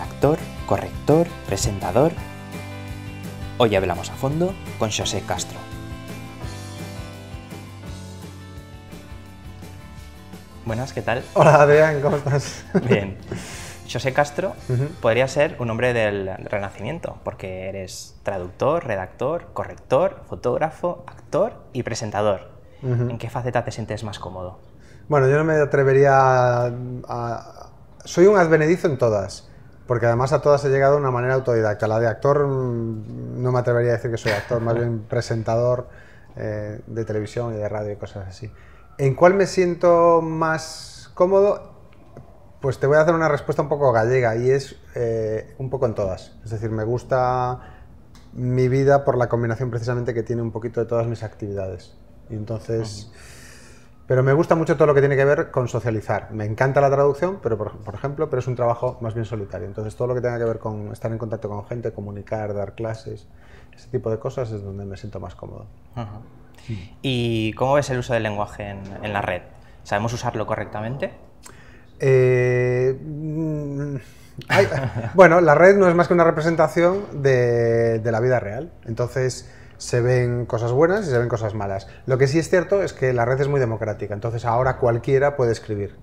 Actor, corrector, presentador. Hoy hablamos a fondo con José Castro. Buenas, ¿qué tal? Hola, Adrián, ¿cómo estás? Bien. José Castro podría ser un hombre del Renacimiento, porque eres traductor, redactor, corrector, fotógrafo, actor y presentador. ¿En qué faceta te sientes más cómodo? Bueno, yo no me atrevería a... Soy un advenedizo en todas porque además a todas he llegado de una manera autodidacta. La de actor mm, no me atrevería a decir que soy actor, más bien presentador eh, de televisión y de radio y cosas así. ¿En cuál me siento más cómodo? Pues te voy a hacer una respuesta un poco gallega y es eh, un poco en todas. Es decir, me gusta mi vida por la combinación precisamente que tiene un poquito de todas mis actividades. Y entonces... Pero me gusta mucho todo lo que tiene que ver con socializar. Me encanta la traducción, pero por, ejemplo, pero es un trabajo más bien solitario. Entonces, todo lo que tenga que ver con estar en contacto con gente, comunicar, dar clases, ese tipo de cosas es donde me siento más cómodo. Mm. ¿Y cómo ves el uso del lenguaje en, la red? ¿Sabemos usarlo correctamente? Eh, mm, bueno, la red no es más que una representación de, de la vida real. Entonces, se ven cosas buenas y se ven cosas malas. Lo que sí es cierto es que la red es muy democrática, entonces ahora cualquiera puede escribir.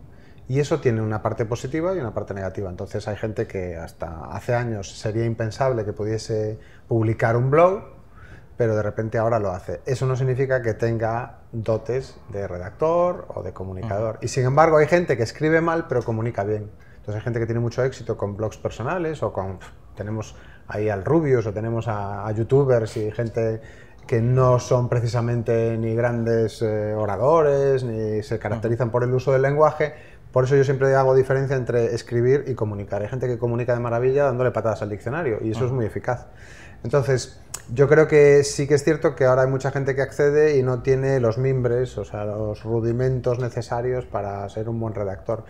Y eso tiene una parte positiva y una parte negativa. Entonces hay gente que hasta hace años sería impensable que pudiese publicar un blog, pero de repente ahora lo hace. Eso no significa que tenga dotes de redactor o de comunicador. Y sin embargo hay gente que escribe mal pero comunica bien. Entonces hay gente que tiene mucho éxito con blogs personales o con... tenemos ahí al rubios o tenemos a, youtubers y gente que no son precisamente ni grandes eh, oradores, ni se caracterizan por el uso del lenguaje. Por eso yo siempre hago diferencia entre escribir y comunicar. Hay gente que comunica de maravilla dándole patadas al diccionario y eso es muy eficaz. Entonces, yo creo que sí que es cierto que ahora hay mucha gente que accede y no tiene los mimbres, o sea, los rudimentos necesarios para ser un buen redactor.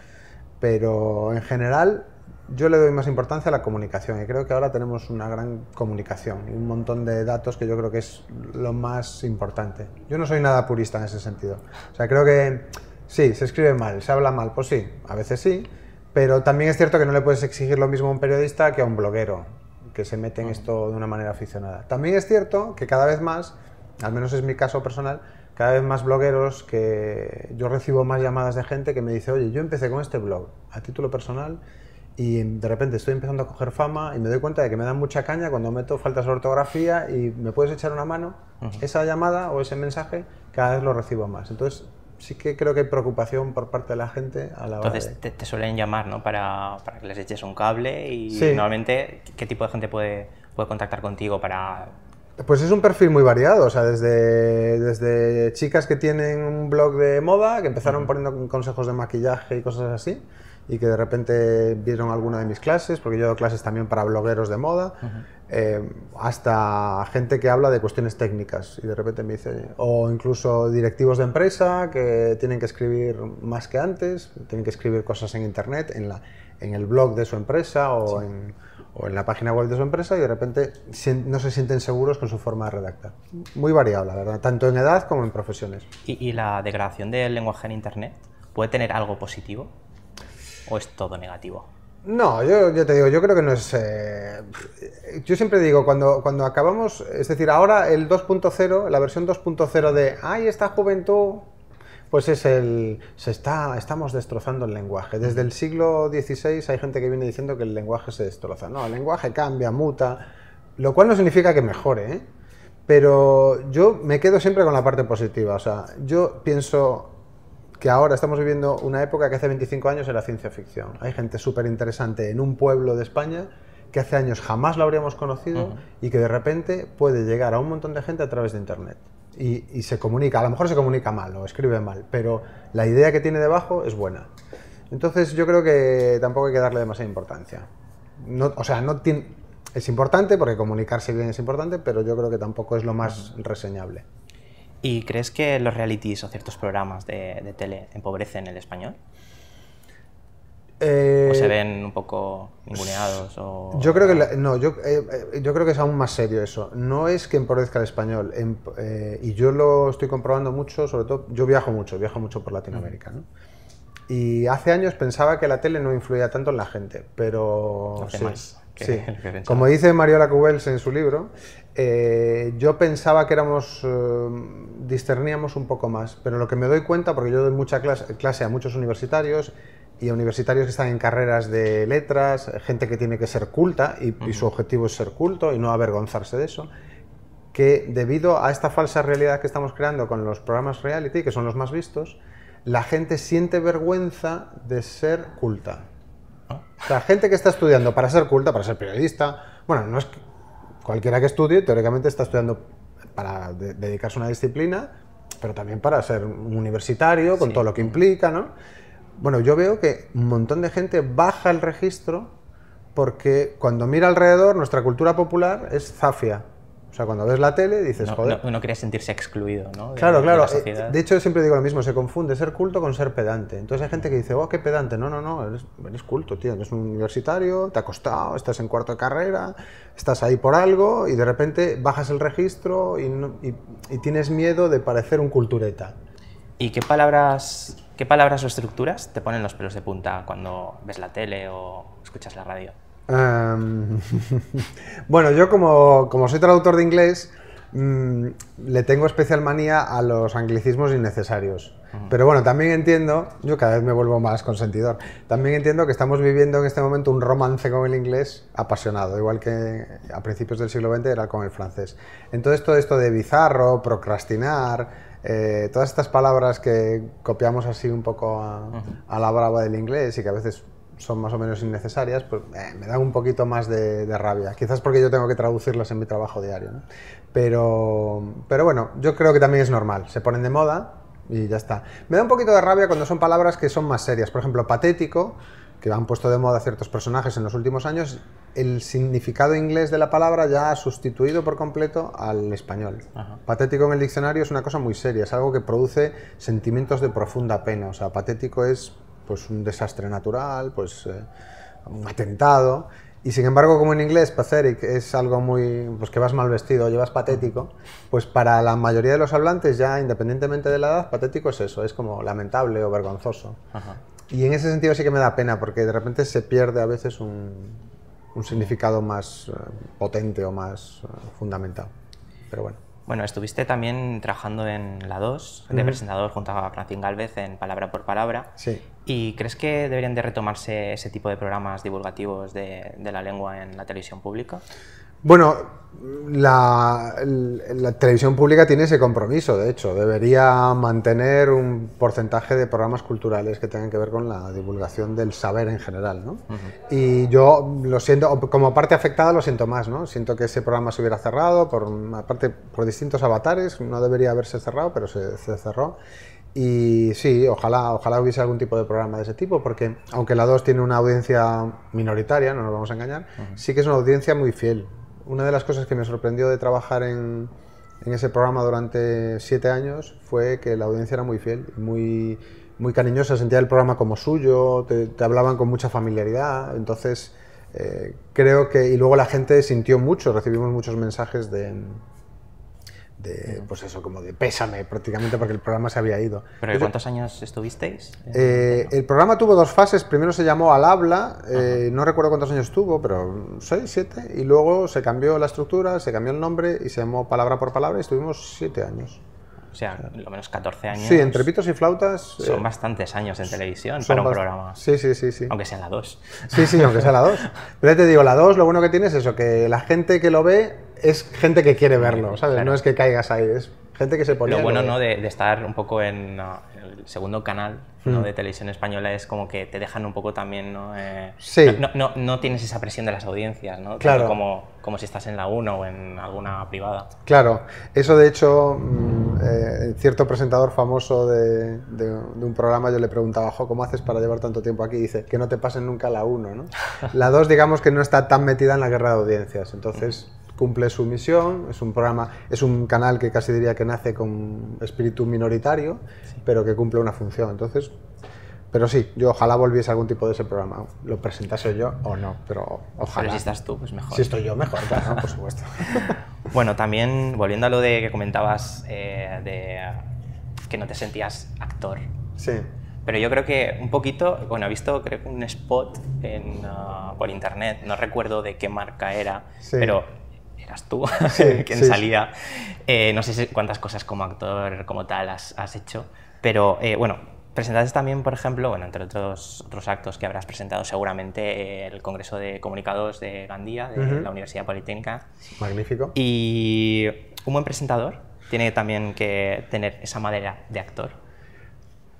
Pero en general, yo le doy más importancia a la comunicación y creo que ahora tenemos una gran comunicación y un montón de datos que yo creo que es lo más importante. Yo no soy nada purista en ese sentido. O sea, creo que sí, se escribe mal, se habla mal, pues sí, a veces sí, pero también es cierto que no le puedes exigir lo mismo a un periodista que a un bloguero que se mete en ah. esto de una manera aficionada. También es cierto que cada vez más, al menos es mi caso personal, cada vez más blogueros que yo recibo más llamadas de gente que me dice, oye, yo empecé con este blog a título personal y de repente estoy empezando a coger fama y me doy cuenta de que me dan mucha caña cuando meto faltas de ortografía y me puedes echar una mano, esa llamada o ese mensaje cada vez lo recibo más. Entonces sí que creo que hay preocupación por parte de la gente a la hora de... te, te, suelen llamar, ¿no? Para, para, que les eches un cable y normalmente ¿qué tipo de gente puede, puede contactar contigo para...? Pues es un perfil muy variado, o sea, desde, desde chicas que tienen un blog de moda, que empezaron poniendo consejos de maquillaje y cosas así, y que de repente vieron alguna de mis clases, porque yo doy clases también para blogueros de moda, eh, hasta gente que habla de cuestiones técnicas y de repente me dice, o incluso directivos de empresa que tienen que escribir más que antes, tienen que escribir cosas en internet, en, la, en el blog de su empresa o, en, o en la página web de su empresa y de repente no se sienten seguros con su forma de redactar. Muy variable, la verdad, tanto en edad como en profesiones. ¿Y, y la degradación del lenguaje en internet puede tener algo positivo? ¿O es todo negativo? No, yo, te digo, yo creo que no es... Eh, yo siempre digo, cuando, cuando acabamos, es decir, ahora el 2.0, la versión 2.0 de, ay, esta juventud, pues es el... Se está, estamos destrozando el lenguaje. Desde el siglo XVI hay gente que viene diciendo que el lenguaje se destroza. No, el lenguaje cambia, muta, lo cual no significa que mejore, ¿eh? Pero yo me quedo siempre con la parte positiva. O sea, yo pienso, que ahora estamos viviendo una época que hace 25 años era ciencia ficción. Hay gente súper interesante en un pueblo de España que hace años jamás lo habríamos conocido y que de repente puede llegar a un montón de gente a través de Internet. Y, se comunica, a lo mejor se comunica mal o escribe mal, pero la idea que tiene debajo es buena. Entonces yo creo que tampoco hay que darle demasiada importancia. o sea, no es importante porque comunicarse bien es importante, pero yo creo que tampoco es lo más reseñable. ¿Y crees que los realities o ciertos programas de, de tele empobrecen el español? ¿O se eh, ven un poco inguneados? Yo creo que no, yo, eh, eh, yo, creo que es aún más serio eso. No es que empobrezca el español, y yo lo estoy comprobando mucho, sobre todo, yo viajo mucho, viajo mucho por Latinoamérica, mm. Y hace años pensaba que la tele no influía tanto en la gente, pero... Hace más sí. Como dice Mariola Cubels en su libro, eh, yo pensaba que éramos, eh, discerníamos un poco más, pero lo que me doy cuenta, porque yo doy mucha clase, a muchos universitarios y a universitarios que están en carreras de letras, gente que tiene que ser culta y, y su objetivo es ser culto y no avergonzarse de eso, que debido a esta falsa realidad que estamos creando con los programas reality, que son los más vistos, la gente siente vergüenza de ser culta. La gente que está estudiando para ser culta, para ser periodista, bueno, no es cualquiera que estudie, teóricamente está estudiando para dedicarse a una disciplina, pero también para ser un universitario, con todo lo que implica, ¿no? Bueno, yo veo que un montón de gente baja el registro porque cuando mira alrededor, nuestra cultura popular es zafia. O sea, cuando ves la tele dices, joder. uno quiere sentirse excluido, ¿no? claro, claro. Eh, de, hecho, yo siempre digo lo mismo, se confunde ser culto con ser pedante. Entonces hay gente que dice, oh, qué pedante. No, no, no, eres, culto, tío. Eres un universitario, te ha costado, estás en cuarto de carrera, estás ahí por algo y de repente bajas el registro y, y tienes miedo de parecer un cultureta. ¿Y qué palabras, qué palabras o estructuras te ponen los pelos de punta cuando ves la tele o escuchas la radio? bueno, yo como, como, soy traductor de inglés, mm, le tengo especial manía a los anglicismos innecesarios. Pero bueno, también entiendo, yo cada vez me vuelvo más consentidor, también entiendo que estamos viviendo en este momento un romance con el inglés apasionado, igual que a principios del siglo XX era con el francés. Entonces todo esto de bizarro, procrastinar, eh, todas estas palabras que copiamos así un poco a la brava del inglés y que a veces son más o menos innecesarias, pues eh, me dan un poquito más de, rabia. Quizás porque yo tengo que traducirlas en mi trabajo diario. Pero, pero bueno, yo creo que también es normal. Se ponen de moda y ya está. Me da un poquito de rabia cuando son palabras que son más serias. Por ejemplo, patético, que han puesto de moda ciertos personajes en los últimos años, el significado inglés de la palabra ya ha sustituido por completo al español. Patético en el diccionario es una cosa muy seria, es algo que produce sentimientos de profunda pena. O sea, patético es pues un desastre natural, pues eh, un atentado. Y sin embargo, como en inglés, que es algo muy. pues que vas mal vestido, llevas patético, pues para la mayoría de los hablantes, ya independientemente de la edad, patético es eso, es como lamentable o vergonzoso. Y en ese sentido sí que me da pena, porque de repente se pierde a veces un, significado más eh, potente o más eh, fundamental. Pero bueno. Bueno, estuviste también trabajando en la 2, de presentador junto a Francín Galvez en Palabra por Palabra. Sí. ¿Y crees que deberían de retomarse ese tipo de programas divulgativos de, de la lengua en la televisión pública? Bueno, la, televisión pública tiene ese compromiso, de hecho, debería mantener un porcentaje de programas culturales que tengan que ver con la divulgación del saber en general, ¿no? Y yo lo siento, como parte afectada lo siento más, ¿no? Siento que ese programa se hubiera cerrado por, aparte, por distintos avatares, no debería haberse cerrado, pero se, cerró. Y sí, ojalá, ojalá hubiese algún tipo de programa de ese tipo, porque aunque la 2 tiene una audiencia minoritaria, no nos vamos a engañar, sí que es una audiencia muy fiel, una de las cosas que me sorprendió de trabajar en, ese programa durante siete años fue que la audiencia era muy fiel, muy, muy cariñosa, sentía el programa como suyo, te, hablaban con mucha familiaridad, entonces eh, creo que, y luego la gente sintió mucho, recibimos muchos mensajes de, de, pues eso, como de pésame prácticamente porque el programa se había ido. ¿Pero cuántos años estuvisteis? Eh, eh, el programa tuvo dos fases, primero se llamó Al Habla, eh, no recuerdo cuántos años tuvo, pero seis, siete, y luego se cambió la estructura, se cambió el nombre y se llamó Palabra por Palabra y estuvimos siete años. O sea, lo menos 14 años. Sí, entre pitos y flautas. Son eh, bastantes años en televisión para un programa. Sí, sí, sí, Aunque sea la 2. Sí, sí, aunque sea la 2. Pero ya te digo, la 2 lo bueno que tiene es eso, que la gente que lo ve es gente que quiere verlo, ¿sabes? No es que caigas ahí, es Gente que se pone Lo bueno ¿no? de, estar un poco en, uh, el segundo canal ¿no? Mm. de televisión española es como que te dejan un poco también, ¿no? Eh, sí. No, no, tienes esa presión de las audiencias, ¿no? Claro. como, como si estás en la 1 o en alguna privada. Claro. Eso, de hecho, mm, eh, cierto presentador famoso de, de, un programa yo le preguntaba, ojo, ¿cómo haces para llevar tanto tiempo aquí? Y dice, que no te pasen nunca la 1, ¿no? La 2, digamos que no está tan metida en la guerra de audiencias. Entonces cumple su misión, es un programa, es un canal que casi diría que nace con espíritu minoritario, pero que cumple una función. Entonces, pero sí, yo ojalá volviese algún tipo de ese programa. Lo presentase yo o no, pero ojalá. Pero si estás tú, pues mejor. Si estoy yo, mejor, claro, por supuesto. bueno, también volviendo a lo de que comentabas eh, de que no te sentías actor. Sí. Pero yo creo que un poquito, bueno, he visto creo un spot ah, por internet, no recuerdo de qué marca era, pero eras tú quien salía. Eh, no sé cuántas cosas como actor, como tal, has, hecho, pero eh, bueno, presentaste también, por ejemplo, bueno, entre otros, otros actos que habrás presentado seguramente, eh, el Congreso de Comunicados de Gandía, de la Universidad Politécnica. Magnífico. Y un buen presentador tiene también que tener esa madera de actor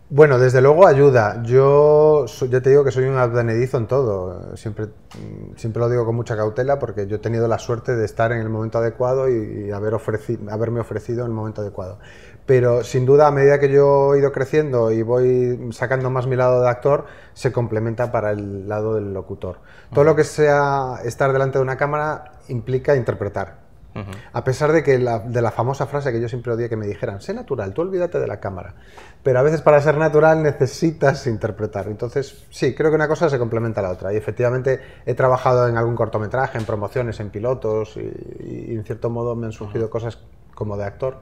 bueno, desde luego ayuda. Yo yo te digo que soy un advenedizo en todo. Siempre, mm, siempre lo digo con mucha cautela porque yo he tenido la suerte de estar en el momento adecuado y, haberme ofrecido en el momento adecuado. Pero sin duda, a medida que yo he ido creciendo y voy sacando más mi lado de actor, se complementa para el lado del locutor. Todo lo que sea estar delante de una cámara implica interpretar a pesar de que la, de la famosa frase que yo siempre odié que me dijeran, sé natural, tú olvídate de la cámara. Pero a veces para ser natural necesitas interpretar. Entonces, sí, creo que una cosa se complementa a la otra. Y efectivamente he trabajado en algún cortometraje, en promociones, en pilotos, y, en cierto modo me han surgido cosas como de actor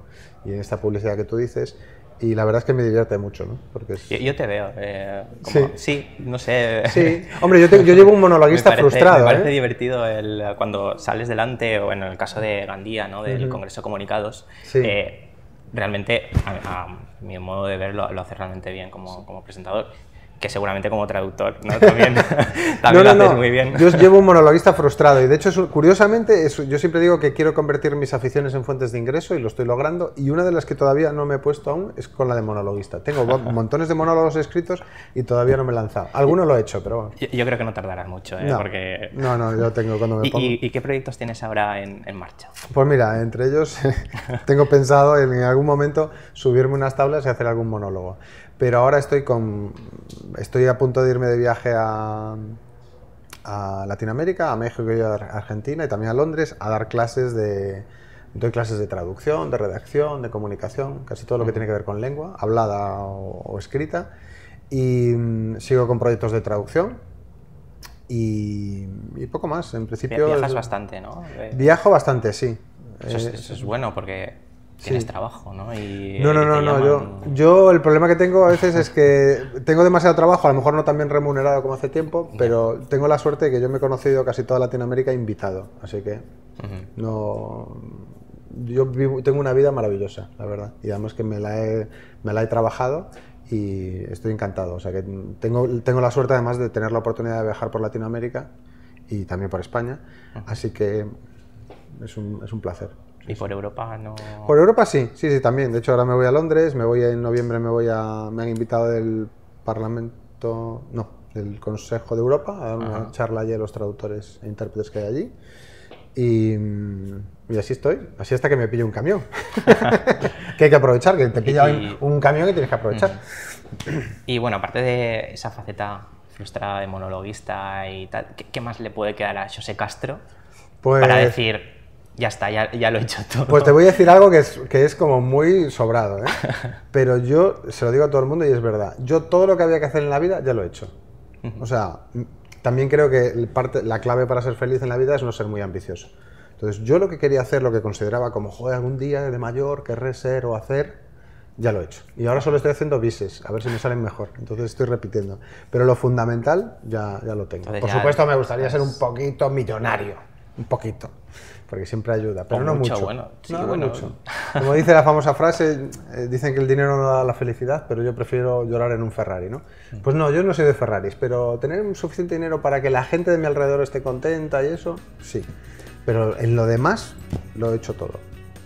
y en esta publicidad que tú dices y la verdad es que me divierte mucho, ¿no? Porque yo, te veo. Eh, como, sí. no sé. Sí, hombre, yo, llevo un monologuista frustrado. Me ¿eh? parece divertido el, cuando sales delante, o en el caso de Gandía, ¿no? Del Congreso Comunicados. Eh, realmente, a, a, mi modo de verlo, lo hace realmente bien como, como presentador que seguramente como traductor ¿no? también, también lo haces muy bien. Yo llevo un monologuista frustrado y de hecho, curiosamente, es, yo siempre digo que quiero convertir mis aficiones en fuentes de ingreso y lo estoy logrando y una de las que todavía no me he puesto aún es con la de monologuista. Tengo montones de monólogos escritos y todavía no me he lanzado. Alguno lo he hecho, pero bueno. yo, creo que no tardarás mucho, ¿eh? porque... No, no, yo tengo cuando me pongo. ¿Y, qué proyectos tienes ahora en, en, marcha? Pues mira, entre ellos tengo pensado en algún momento subirme unas tablas y hacer algún monólogo. Pero ahora estoy con. Estoy a punto de irme de viaje a, Latinoamérica, a México y a Argentina y también a Londres a dar clases de. Doy clases de traducción, de redacción, de comunicación, casi todo lo que tiene que ver con lengua, hablada o, escrita. Y mm, sigo con proyectos de traducción, y, poco más. En principio. Viajas bastante, ¿no? Viajo bastante, sí. eso es eh, bueno porque tienes trabajo, ¿no? Eh, no, no, no, Yo, el problema que tengo a veces es que tengo demasiado trabajo, a lo mejor no tan bien remunerado como hace tiempo, pero tengo la suerte de que yo me he conocido casi toda Latinoamérica invitado, así que no... Yo tengo una vida maravillosa, la verdad, y además que me la he, trabajado y estoy encantado. O sea que tengo, tengo la suerte además de tener la oportunidad de viajar por Latinoamérica y también por España, así que es un, es un placer. ¿Y por Europa no...? Por Europa sí, sí, sí, también. De hecho, ahora me voy a Londres, me voy en noviembre, me voy a... Me han invitado del Parlamento... No, del Consejo de Europa a dar una ah. charla allí a los traductores e intérpretes que hay allí. Mm, y, así estoy, así hasta que me pille un camión. que hay que aprovechar, que te pilla un, camión y tienes que aprovechar. Y bueno, aparte de esa faceta frustrada de monologuista y tal, ¿qué, más le puede quedar a José Castro pues para decir, ya está, ya, lo he hecho todo. Pues te voy a decir algo que es, que es como muy sobrado, ¿eh? pero yo se lo digo a todo el mundo y es verdad. Yo todo lo que había que hacer en la vida ya lo he hecho. O sea, también creo que parte, la clave para ser feliz en la vida es no ser muy ambicioso. Entonces, yo lo que quería hacer, lo que consideraba como, joder, algún día de mayor querré ser o hacer, ya lo he hecho. Y ahora solo estoy haciendo bises, a ver si me salen mejor. Entonces estoy repitiendo. Pero lo fundamental ya, ya lo tengo. Por supuesto, me gustaría ser un poquito millonario un poquito, porque siempre ayuda, pero no mucho. mucho. Bueno, eh. no, Como dice la famosa frase, eh, dicen que el dinero no da la felicidad, pero yo prefiero llorar en un Ferrari, ¿no? Mm. Pues no, yo no soy de Ferraris, pero tener suficiente dinero para que la gente de mi alrededor esté contenta y eso, sí. Pero en lo demás lo he hecho todo.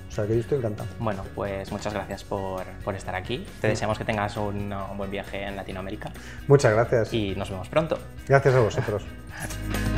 O sea que yo estoy encantado. Bueno, pues muchas gracias por, estar aquí. Te deseamos que tengas un buen viaje en Latinoamérica. Muchas gracias. Y nos vemos pronto. Gracias a vosotros.